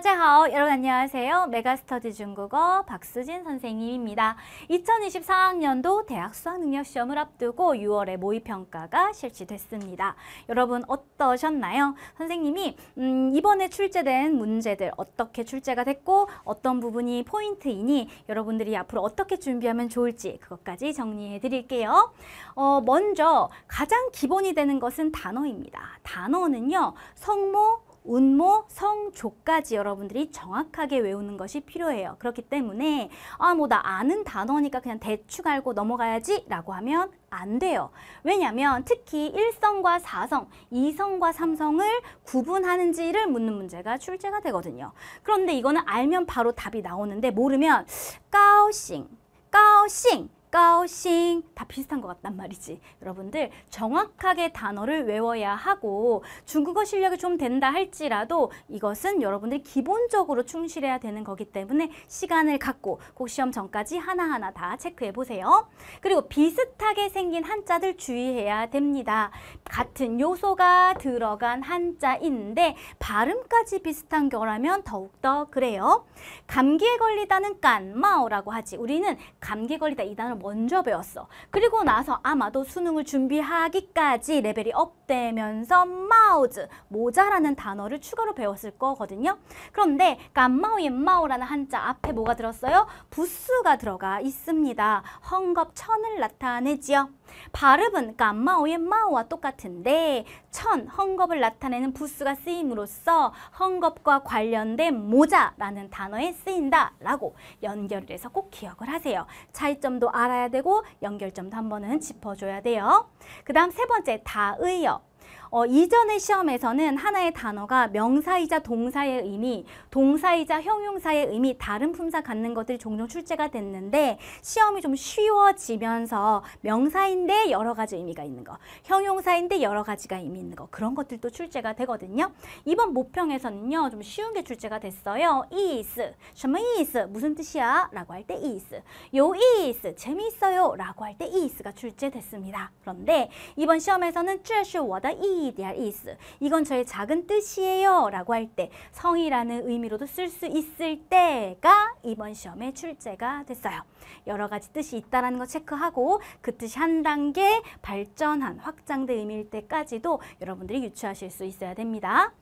大家好, 여러분 안녕하세요. 메가스터디 중국어 박수진 선생님입니다. 2024학년도 대학 수학능력 시험을 앞두고 6월에 모의평가가 실시됐습니다. 여러분 어떠셨나요? 선생님이 음, 이번에 출제된 문제들 어떻게 출제가 됐고 어떤 부분이 포인트이니 여러분들이 앞으로 어떻게 준비하면 좋을지 그것까지 정리해 드릴게요. 어, 먼저 가장 기본이 되는 것은 단어입니다. 단어는요. 성모, 운모, 성조까지 여러분들이 정확하게 외우는 것이 필요해요. 그렇기 때문에 아 뭐 나 아는 단어니까 그냥 대충 알고 넘어가야지 라고 하면 안 돼요. 왜냐하면 특히 일성과사성이성과삼성을 구분하는지를 묻는 문제가 출제가 되거든요. 그런데 이거는 알면 바로 답이 나오는데 모르면 까오싱, 까오싱 가오싱 다 비슷한 것 같단 말이지. 여러분들 정확하게 단어를 외워야 하고 중국어 실력이 좀 된다 할지라도 이것은 여러분들이 기본적으로 충실해야 되는 거기 때문에 시간을 갖고 꼭 시험 전까지 하나하나 다 체크해 보세요. 그리고 비슷하게 생긴 한자들 주의해야 됩니다. 같은 요소가 들어간 한자인데 발음까지 비슷한 경우라면 더욱더 그래요. 감기에 걸리다는 깐마오라고 하지. 우리는 감기 걸리다 이 단어 수능을 먼저 배웠어. 그리고 나서 아마도 수능을 준비하기까지 레벨이 업되면서 마우즈 모자라는 단어를 추가로 배웠을 거거든요. 그런데 깐마우의마우라는 한자 앞에 뭐가 들었어요? 부수가 들어가 있습니다. 헝겊 천을 나타내지요. 발음은 깐마오의 마오와 똑같은데 천, 헝겊을 나타내는 부스가 쓰임으로써 헝겊과 관련된 모자라는 단어에 쓰인다라고 연결을 해서 꼭 기억을 하세요. 차이점도 알아 알아야 되고 연결점도 한 번은 짚어줘야 돼요. 그 다음 세 번째 다의어. 어, 이전의 시험에서는 하나의 단어가 명사이자 동사의 의미, 동사이자 형용사의 의미 다른 품사 갖는 것들이 종종 출제가 됐는데 시험이 좀 쉬워지면서 명사인데 여러 가지 의미가 있는 거, 형용사인데 여러 가지가 의미 있는 거 그런 것들도 출제가 되거든요. 이번 모평에서는요. 좀 쉬운 게 출제가 됐어요. 이스, 什么意思? 무슨 뜻이야? 라고 할 때 이스, 요이스, 재미있어요 라고 할 때 이스가 출제됐습니다. 그런데 이번 시험에서는 这是我的意 대한意思 이건 저의 작은 뜻이에요. 라고 할 때 성이라는 의미로도 쓸 수 있을 때가 이번 시험에 출제가 됐어요. 여러 가지 뜻이 있다는 거 체크하고 그 뜻이 한 단계 발전한 확장된 의미일 때까지도 여러분들이 유추하실 수 있어야 됩니다.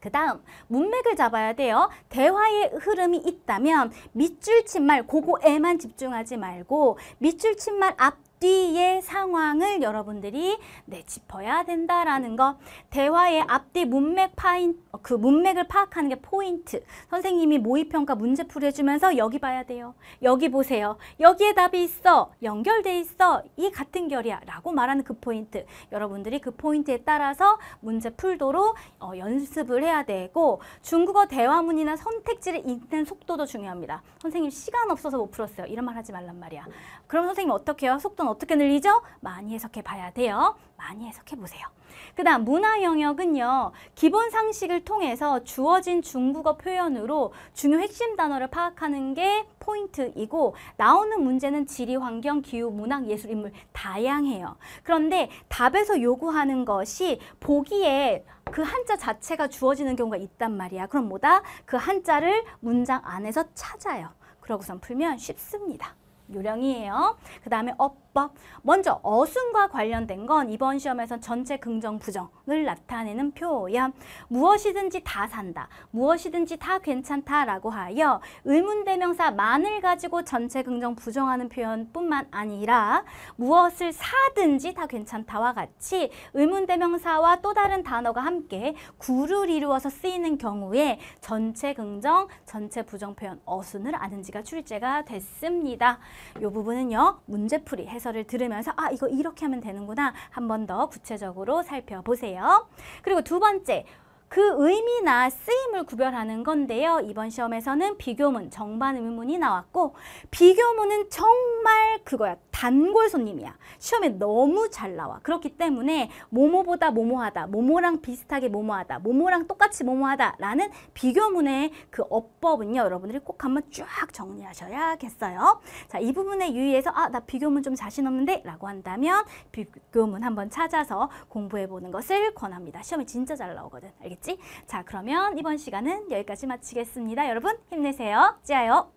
그 다음 문맥을 잡아야 돼요. 대화의 흐름이 있다면 밑줄 친 말 고거에만 집중하지 말고 밑줄 친말앞 앞뒤의 상황을 여러분들이 내 네, 짚어야 된다라는 거 대화의 앞뒤 문맥 파인 어, 그 문맥을 파악하는 게 포인트 선생님이 모의평가 문제풀이 해주면서 여기 봐야 돼요 여기 보세요 여기에 답이 있어 연결돼 있어 이 같은 결이야 라고 말하는 그 포인트 여러분들이 그 포인트에 따라서 문제 풀도록 어, 연습을 해야 되고 중국어 대화문이나 선택지를 읽는 속도도 중요합니다 선생님 시간 없어서 못 풀었어요 이런 말 하지 말란 말이야 그럼 선생님 어떻게 해요 속도 수는 어떻게 늘리죠? 많이 해석해 봐야 돼요. 많이 해석해 보세요. 그 다음 문화 영역은요. 기본 상식을 통해서 주어진 중국어 표현으로 중요 핵심 단어를 파악하는 게 포인트이고 나오는 문제는 지리, 환경, 기후, 문학, 예술, 인물 다양해요. 그런데 답에서 요구하는 것이 보기에 그 한자 자체가 주어지는 경우가 있단 말이야. 그럼 뭐다? 그 한자를 문장 안에서 찾아요. 그러고선 풀면 쉽습니다. 요령이에요. 그 다음에 어법. 먼저 어순과 관련된 건 이번 시험에선 전체 긍정 부정을 나타내는 표현. 무엇이든지 다 산다. 무엇이든지 다 괜찮다라고 하여 의문대명사 만을 가지고 전체 긍정 부정하는 표현뿐만 아니라 무엇을 사든지 다 괜찮다와 같이 의문대명사와 또 다른 단어가 함께 구를 이루어서 쓰이는 경우에 전체 긍정, 전체 부정 표현 어순을 아는지가 출제가 됐습니다. 이 부분은요. 문제풀이 해설을 들으면서 아 이거 이렇게 하면 되는구나 한 번 더 구체적으로 살펴보세요. 그리고 두 번째 그 의미나 쓰임을 구별하는 건데요. 이번 시험에서는 비교문, 정반 의문이 나왔고 비교문은 정말 그거야. 단골 손님이야. 시험에 너무 잘 나와. 그렇기 때문에 모모보다 모모하다, 모모랑 비슷하게 모모하다, 모모랑 똑같이 모모하다라는 비교문의 그 어법은요. 여러분들이 꼭 한번 쫙 정리하셔야겠어요. 자, 이 부분에 유의해서 아, 나 비교문 좀 자신 없는데 라고 한다면 비교문 한번 찾아서 공부해보는 것을 권합니다. 시험에 진짜 잘 나오거든. 알겠지? 자, 그러면 이번 시간은 여기까지 마치겠습니다. 여러분 힘내세요. 찌요